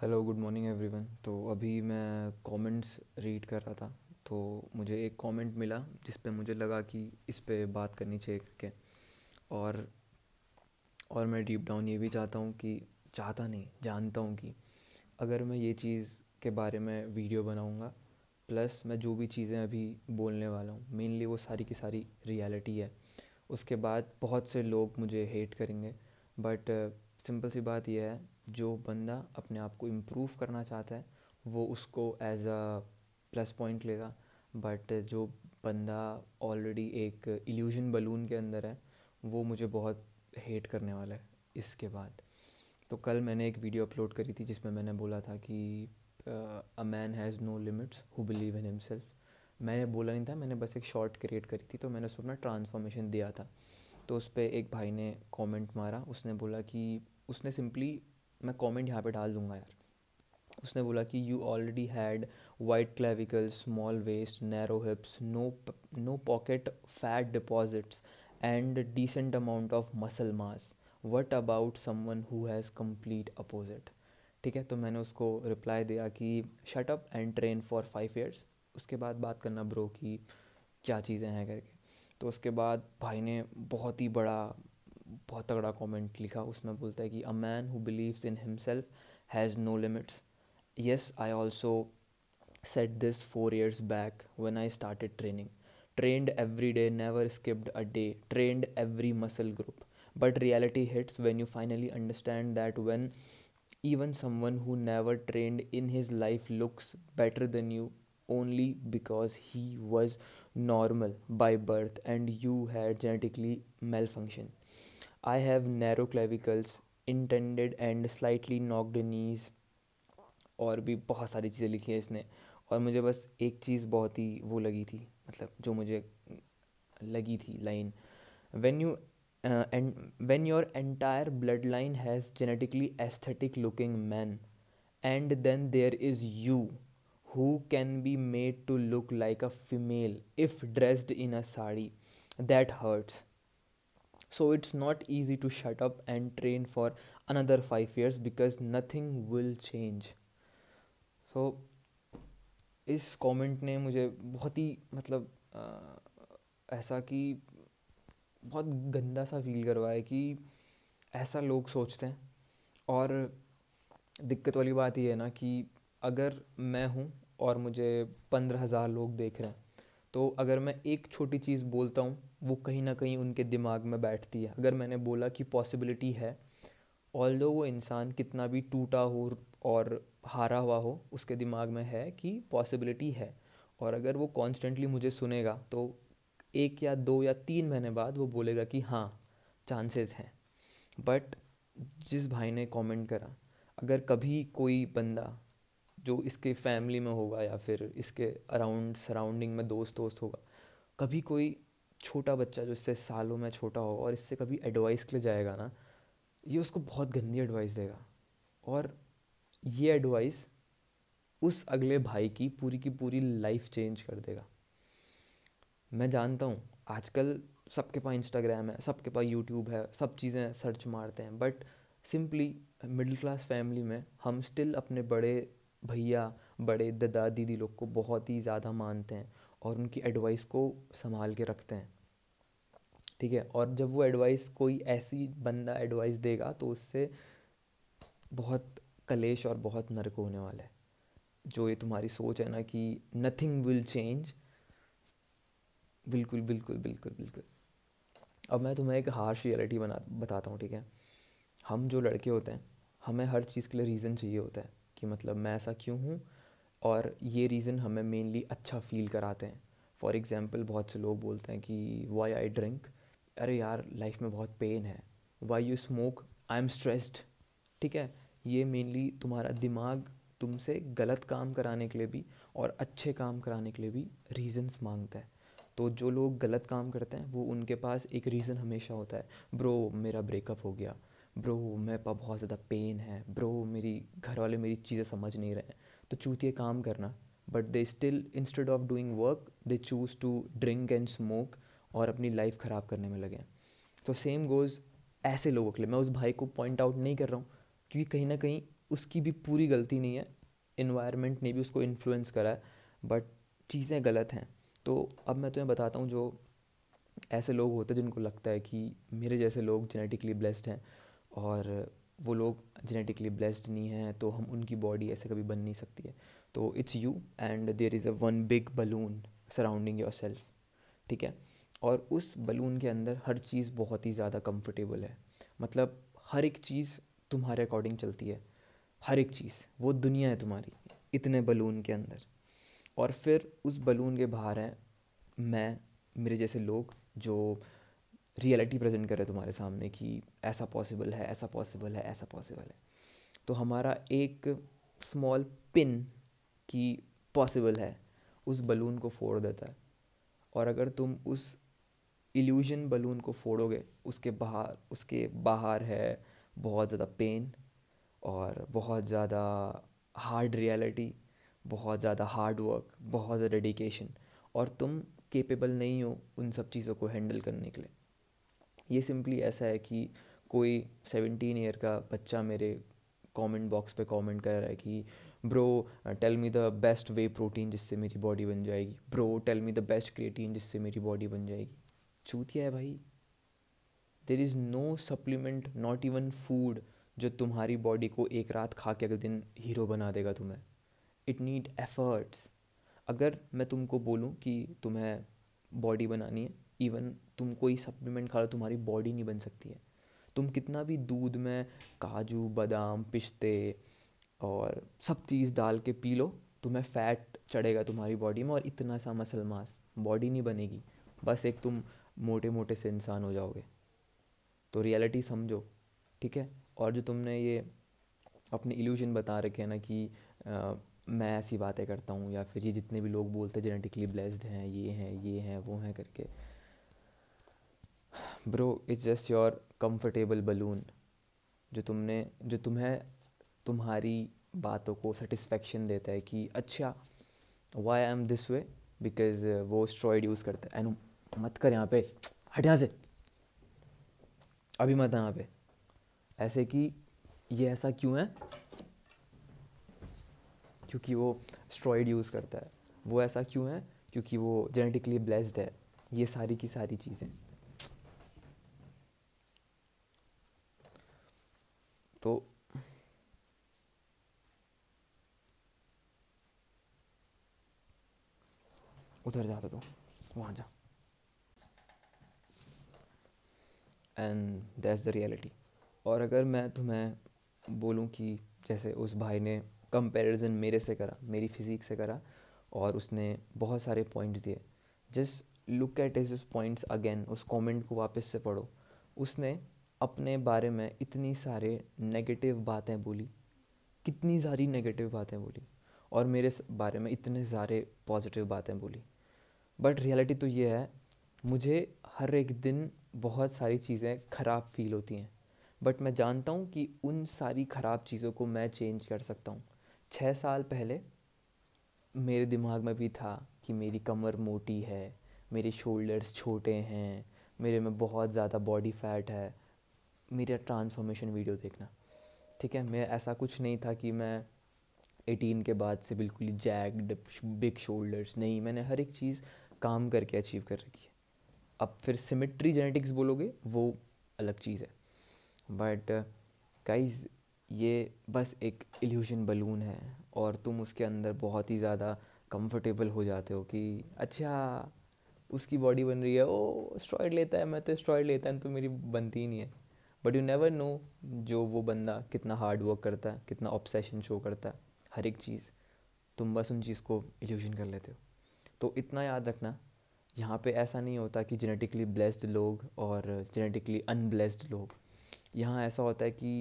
Hello good morning everyone तो अभी मैं कमेंट्स रीड कर रहा था तो मुझे एक कमेंट मिला जिस पे मुझे लगा कि इस पे बात करनी चाहिए करके और और मैं डीप डाउन ये भी चाहता हूँ कि चाहता नहीं जानता हूँ कि अगर मैं ये चीज़ के बारे में वीडियो बनाऊँगा प्लस मैं जो भी चीज़ें अभी बोलने वाला हूँ मेनली वो सारी की सारी रियलिटी है उसके बाद बहुत से लोग मुझे हेट करेंगे बट सिंपल सी बात यह है जो बंदा अपने आप को इम्प्रूव करना चाहता है वो उसको एज अ प्लस पॉइंट लेगा बट जो बंदा ऑलरेडी एक इल्यूजन बलून के अंदर है वो मुझे बहुत हेट करने वाला है इसके बाद तो कल मैंने एक वीडियो अपलोड करी थी जिसमें मैंने बोला था कि a man has no limits who believe in himself मैंने बोला नहीं था मैंने बस एक शॉर्ट क्रिएट करी थी तो मैंने उस पर अपना ट्रांसफॉर्मेशन दिया था तो उस पर एक भाई ने कमेंट मारा उसने बोला कि उसने सिंपली मैं कमेंट यहाँ पे डाल दूँगा यार उसने बोला कि you already had wide clavicle small waist narrow hips no no pocket fat deposits and decent amount of muscle mass what about someone who has complete opposite ठीक है तो मैंने उसको रिप्लाई दिया कि shut up and train for five years उसके बाद बात करना ब्रो कि क्या चीज़ें हैं करके तो उसके बाद भाई ने बहुत ही बड़ा बहुत तगड़ा कॉमेंट लिखा उसमें बोलता है कि a man who believes in himself has no limits yes I also set this four years back when I start training trained every day never skipped a day trained every muscle group but reality hits when you finally understand that when even someone who never trained in his life looks better than you only because he was normal by birth and you had genetically mail function I have narrow clavicles intended and slightly knocked knees और भी बहुत सारी चीज़ें लिखी हैं इसने और मुझे बस एक चीज़ बहुत ही वो लगी थी मतलब जो मुझे लगी थी line when you and when your entire blood line has genetically aesthetic looking man and then there is you who can be made to look like a female if dressed in a sari that hurts So it's not easy to shut up and train for another five years because nothing will change. So इस comment ने मुझे बहुत ही मतलब आ, ऐसा कि बहुत गंदा सा फील करवाया कि ऐसा लोग सोचते हैं और दिक्कत वाली बात ये है ना कि अगर मैं हूँ और मुझे पंद्रह हज़ार लोग देख रहे हैं तो अगर मैं एक छोटी चीज़ बोलता हूँ वो कहीं ना कहीं उनके दिमाग में बैठती है अगर मैंने बोला कि पॉसिबिलिटी है ऑल दो वो इंसान कितना भी टूटा हो और हारा हुआ हो उसके दिमाग में है कि पॉसिबिलिटी है और अगर वो कॉन्स्टेंटली मुझे सुनेगा तो एक या दो या तीन महीने बाद वो बोलेगा कि हाँ चांसेस हैं बट जिस भाई ने कमेंट करा अगर कभी कोई बंदा जो इसके फैमिली में होगा या फिर इसके अराउंड सराउंडिंग में दोस्त दोस्त होगा कभी कोई छोटा बच्चा जो इससे सालों में छोटा हो और इससे कभी एडवाइस के लिए जाएगा ना ये उसको बहुत गंदी एडवाइस देगा और ये एडवाइस उस अगले भाई की पूरी की पूरी लाइफ चेंज कर देगा मैं जानता हूँ आजकल सबके पास इंस्टाग्राम है सबके पास यूट्यूब है सब चीज़ें सर्च मारते हैं but simply middle class family में हम स्टिल अपने बड़े भैया बड़े दादा दीदी लोग को बहुत ही ज़्यादा मानते हैं और उनकी एडवाइस को संभाल के रखते हैं ठीक है और जब वो एडवाइस कोई ऐसी बंदा एडवाइस देगा तो उससे बहुत कलेश और बहुत नरक होने वाला है जो ये तुम्हारी सोच है ना कि नथिंग विल चेंज बिल्कुल बिल्कुल बिल्कुल बिल्कुल अब मैं तुम्हें एक हार्श रियलिटी बना बताता हूँ ठीक है हम जो लड़के होते हैं हमें हर चीज़ के लिए रीज़न चाहिए होता है कि मतलब मैं ऐसा क्यों हूँ और ये रीज़न हमें मेनली अच्छा फील कराते हैं फॉर एग्ज़ाम्पल बहुत से लोग बोलते हैं कि वाई आई ड्रिंक अरे यार लाइफ में बहुत पेन है why you smoke I am stressed ठीक है ये मेनली तुम्हारा दिमाग तुमसे गलत काम कराने के लिए भी और अच्छे काम कराने के लिए भी रीज़न्स मांगता है तो जो लोग गलत काम करते हैं वो उनके पास एक रीज़न हमेशा होता है ब्रो मेरा ब्रेकअप हो गया ब्रो मेरे पास बहुत ज़्यादा पेन है ब्रो मेरी घर वाले मेरी चीज़ें समझ नहीं रहे हैं तो चूतिए काम करना but they still instead of doing work they choose to drink and smoke और अपनी लाइफ ख़राब करने में लगे तो सेम गोज़ ऐसे लोगों के लिए मैं उस भाई को पॉइंट आउट नहीं कर रहा हूँ क्योंकि कहीं ना कहीं उसकी भी पूरी गलती नहीं है इन्वायरमेंट ने भी उसको इन्फ्लुएंस करा है बट चीज़ें गलत हैं तो अब मैं तुम्हें बताता हूँ जो ऐसे लोग होते हैं जिनको लगता है कि मेरे जैसे लोग जेनेटिकली ब्लेस्ड हैं और वो लोग जेनेटिकली ब्लेस्ड नहीं हैं तो हम उनकी बॉडी ऐसे कभी बन नहीं सकती है तो it's you and there is a one big balloon surrounding yourself ठीक है और उस बलून के अंदर हर चीज़ बहुत ही ज़्यादा कंफर्टेबल है मतलब हर एक चीज़ तुम्हारे अकॉर्डिंग चलती है हर एक चीज़ वो दुनिया है तुम्हारी इतने बलून के अंदर और फिर उस बलून के बाहर हैं मैं मेरे जैसे लोग जो रियलिटी प्रेजेंट करे तुम्हारे सामने कि ऐसा पॉसिबल है ऐसा पॉसिबल है ऐसा पॉसिबल है तो हमारा एक स्मॉल पिन कि पॉसिबल है उस बलून को फोड़ देता है और अगर तुम उस इल्यूजन बलून को फोड़ोगे उसके बाहर उसके बाहर है बहुत ज़्यादा पेन और बहुत ज़्यादा हार्ड रियलिटी बहुत ज़्यादा हार्ड वर्क बहुत ज़्यादा डेडिकेशन और तुम केपेबल नहीं हो उन सब चीज़ों को हैंडल करने के लिए ये सिंपली ऐसा है कि कोई सेवेंटीन ईयर का बच्चा मेरे कमेंट बॉक्स पे कमेंट कर रहा है कि bro tell me the best way protein जिससे मेरी बॉडी बन जाएगी bro tell me the best creatine जिससे मेरी बॉडी बन जाएगी चूतिया है भाई there is no supplement not even food जो तुम्हारी बॉडी को एक रात खा के अगले दिन हीरो बना देगा तुम्हें इट नीड एफर्ट्स अगर मैं तुमको बोलूँ कि तुम्हें बॉडी बनानी है इवन तुम कोई सप्लीमेंट खा लो तुम्हारी बॉडी नहीं बन सकती है तुम कितना भी दूध में काजू बादाम पिस्ते और सब चीज़ डाल के पी लो तुम्हें फ़ैट चढ़ेगा तुम्हारी बॉडी में और इतना सा मसल मास बॉडी नहीं बनेगी बस एक तुम मोटे मोटे से इंसान हो जाओगे तो रियलिटी समझो ठीक है और जो तुमने ये अपने इल्यूजन बता रखे हैं ना कि आ, मैं ऐसी बातें करता हूँ या फिर ये जितने भी लोग बोलते हैं जेनेटिकली ब्लेस्ड हैं ये हैं ये हैं वो हैं करके bro is just your comfortable balloon जो तुमने जो तुम्हें तुम्हारी बातों को सेटिस्फेक्शन देता है कि अच्छा why I am this way because वो स्ट्रॉइड यूज़ करता है एनू मत कर यहाँ पे हट यहाँ से अभी मत यहाँ पे ऐसे कि ये ऐसा क्यों है क्योंकि वो स्ट्रॉइड यूज़ करता है वो ऐसा क्यों है क्योंकि वो जेनेटिकली ब्लेस्ड है ये सारी की सारी चीज़ें तो उधर जाते तो वहाँ जा एंड दैट्स द रियलिटी और अगर मैं तुम्हें बोलूँ कि जैसे उस भाई ने कंपैरिजन मेरे से करा मेरी फिज़िक्स से करा और उसने बहुत सारे पॉइंट्स दिए just look at is points again उस कमेंट को वापस से पढ़ो उसने अपने बारे में इतनी सारे नेगेटिव बातें बोली कितनी सारी नेगेटिव बातें बोली और मेरे बारे में इतने सारे पॉजिटिव बातें बोली बट रियलिटी तो ये है मुझे हर एक दिन बहुत सारी चीज़ें ख़राब फील होती हैं बट मैं जानता हूँ कि उन सारी ख़राब चीज़ों को मैं चेंज कर सकता हूँ छः साल पहले मेरे दिमाग में भी था कि मेरी कमर मोटी है मेरे शोल्डर्स छोटे हैं मेरे में बहुत ज़्यादा बॉडी फैट है मेरा ट्रांसफॉर्मेशन वीडियो देखना ठीक है मैं ऐसा कुछ नहीं था कि मैं एटीन के बाद से बिल्कुल जैक्ड बिग शोल्डर्स नहीं मैंने हर एक चीज़ काम करके अचीव कर रखी है अब फिर सिमेट्री जेनेटिक्स बोलोगे वो अलग चीज़ है बट गाइज ये बस एक इल्यूजन बलून है और तुम उसके अंदर बहुत ही ज़्यादा कंफर्टेबल हो जाते हो कि अच्छा उसकी बॉडी बन रही है ओ स्ट्रॉइड लेता है मैं तो स्ट्रॉइड लेता हूँ तो मेरी बनती ही नहीं है बट यू नेवर नो जो वो बंदा कितना हार्ड वर्क करता है कितना ऑब्सेशन शो करता है हर एक चीज़ तुम बस उन चीज़ को इल्यूजन कर लेते हो तो इतना याद रखना यहाँ पे ऐसा नहीं होता कि जेनेटिकली ब्लेस्ड लोग और जेनेटिकली अनब्लेस्ड लोग यहाँ ऐसा होता है कि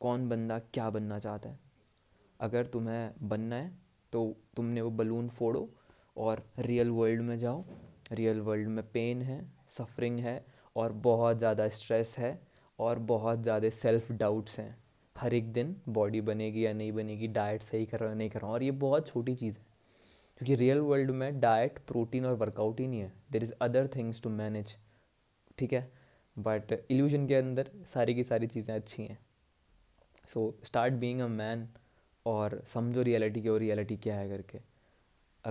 कौन बंदा क्या बनना चाहता है अगर तुम्हें बनना है तो तुमने वो बलून फोड़ो और रियल वर्ल्ड में जाओ रियल वर्ल्ड में पेन है सफरिंग है और बहुत ज़्यादा स्ट्रेस है और बहुत ज़्यादा सेल्फ डाउट्स हैं हर एक दिन बॉडी बनेगी या नहीं बनेगी डाइट सही कर रहा हूँ नहीं कर रहा हूँ और ये बहुत छोटी चीज़ है क्योंकि रियल वर्ल्ड में डाइट प्रोटीन और वर्कआउट ही नहीं है there is other things to manage ठीक है बट इल्यूजन के अंदर सारी की सारी चीज़ें अच्छी हैं so start being a man और समझो रियलिटी की और रियलिटी क्या है करके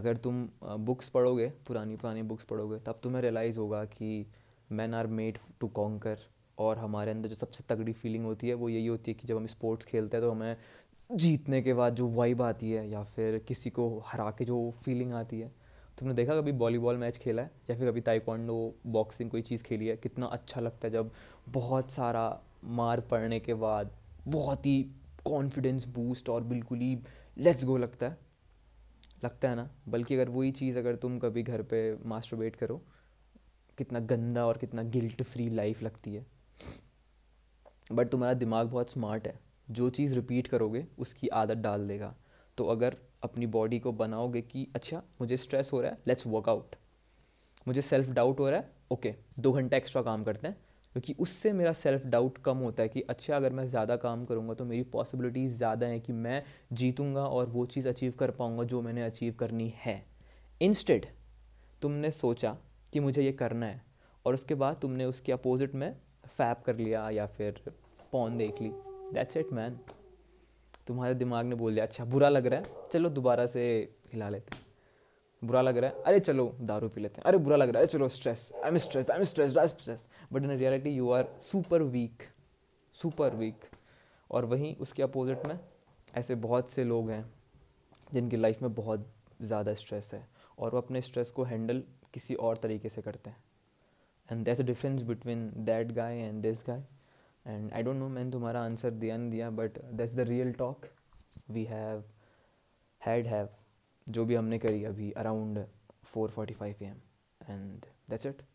अगर तुम बुक्स पढ़ोगे पुरानी पुरानी बुक्स पढ़ोगे तब तुम्हें रियलाइज़ होगा कि man are made to conquer और हमारे अंदर जो सबसे तगड़ी फीलिंग होती है वो यही होती है कि जब हम स्पोर्ट्स खेलते हैं तो हमें जीतने के बाद जो वाइब आती है या फिर किसी को हरा के जो फीलिंग आती है तुमने देखा कभी वॉलीबॉल मैच खेला है या फिर कभी ताइक्वांडो बॉक्सिंग कोई चीज़ खेली है कितना अच्छा लगता है जब बहुत सारा मार पड़ने के बाद बहुत ही कॉन्फिडेंस बूस्ट और बिल्कुल ही लेट्स गो लगता है लगता है ना बल्कि अगर वही चीज़ अगर तुम कभी घर पे मास्टरबेट करो कितना गंदा और कितना गिल्ट फ्री लाइफ लगती है बट तुम्हारा दिमाग बहुत स्मार्ट है जो चीज़ रिपीट करोगे उसकी आदत डाल देगा तो अगर अपनी बॉडी को बनाओगे कि अच्छा मुझे स्ट्रेस हो रहा है लेट्स वर्कआउट मुझे सेल्फ डाउट हो रहा है ओके okay, दो घंटा एक्स्ट्रा काम करते हैं क्योंकि उससे मेरा सेल्फ डाउट कम होता है कि अच्छा अगर मैं ज़्यादा काम करूँगा तो मेरी पॉसिबिलिटीज़ ज़्यादा हैं कि मैं जीतूँगा और वो चीज़ अचीव कर पाऊँगा जो मैंने अचीव करनी है इंस्टेड तुमने सोचा कि मुझे ये करना है और उसके बाद तुमने उसके अपोजिट में फैप कर लिया या फिर पॉन देख ली दैट्स इट मैन तुम्हारे दिमाग ने बोल दिया अच्छा बुरा लग रहा है चलो दोबारा से हिला लेते हैं बुरा लग रहा है अरे चलो दारू पी लेते हैं अरे बुरा लग रहा है अरे चलो stress I am stress I am stress I am stress but in reality you are super weak super weak और वहीं उसके अपोजिट में ऐसे बहुत से लोग हैं जिनकी लाइफ में बहुत ज़्यादा स्ट्रेस है और वो अपने स्ट्रेस को हैंडल किसी और तरीके से करते हैं and there's a difference between that guy and this guy and i don't know man tumhara answer diya nahi diya but that's the real talk we have had have जो भी हमने करी अभी around 4:45 am and that's it